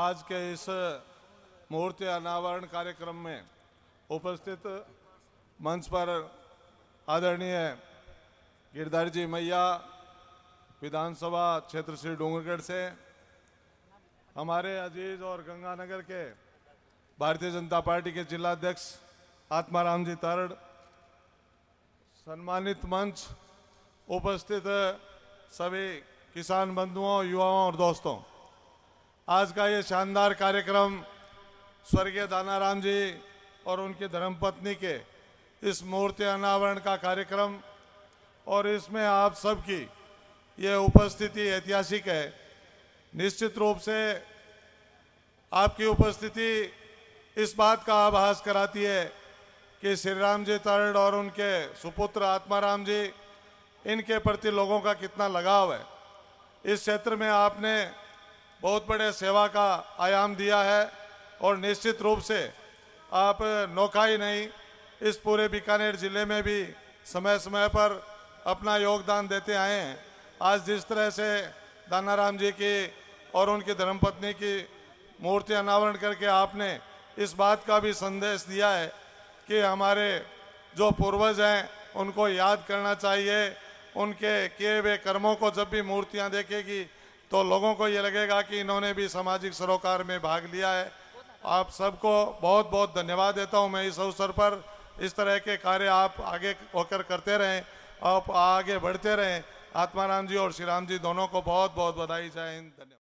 आज के इस मूर्ति अनावरण कार्यक्रम में उपस्थित मंच पर आदरणीय गिरधारी जी मैया विधानसभा क्षेत्र श्री डोंगरगढ़ से हमारे अजीज और गंगानगर के भारतीय जनता पार्टी के जिला आत्मा आत्माराम जी तारड़ सम्मानित मंच उपस्थित सभी किसान बंधुओं युवाओं और दोस्तों आज का ये शानदार कार्यक्रम स्वर्गीय दानाराम जी और उनकी धर्मपत्नी के इस मूर्ति अनावरण का कार्यक्रम और इसमें आप सबकी ये उपस्थिति ऐतिहासिक है निश्चित रूप से आपकी उपस्थिति इस बात का आभास कराती है कि श्री राम जी तरण और उनके सुपुत्र आत्माराम जी इनके प्रति लोगों का कितना लगाव है इस क्षेत्र में आपने बहुत बड़े सेवा का आयाम दिया है और निश्चित रूप से आप नौका ही नहीं इस पूरे बीकानेर जिले में भी समय समय पर अपना योगदान देते आए हैं आज जिस तरह से दानाराम जी की और उनकी धर्मपत्नी की मूर्ति अनावरण करके आपने इस बात का भी संदेश दिया है कि हमारे जो पूर्वज हैं उनको याद करना चाहिए उनके किए हुए कर्मों को जब भी मूर्तियां देखेगी तो लोगों को ये लगेगा कि इन्होंने भी सामाजिक सरोकार में भाग लिया है आप सबको बहुत बहुत धन्यवाद देता हूँ मैं इस अवसर पर इस तरह के कार्य आप आगे होकर करते रहें आप आगे बढ़ते रहें आत्माराम जी और श्री राम जी दोनों को बहुत बहुत बधाई जय हिंद धन्यवाद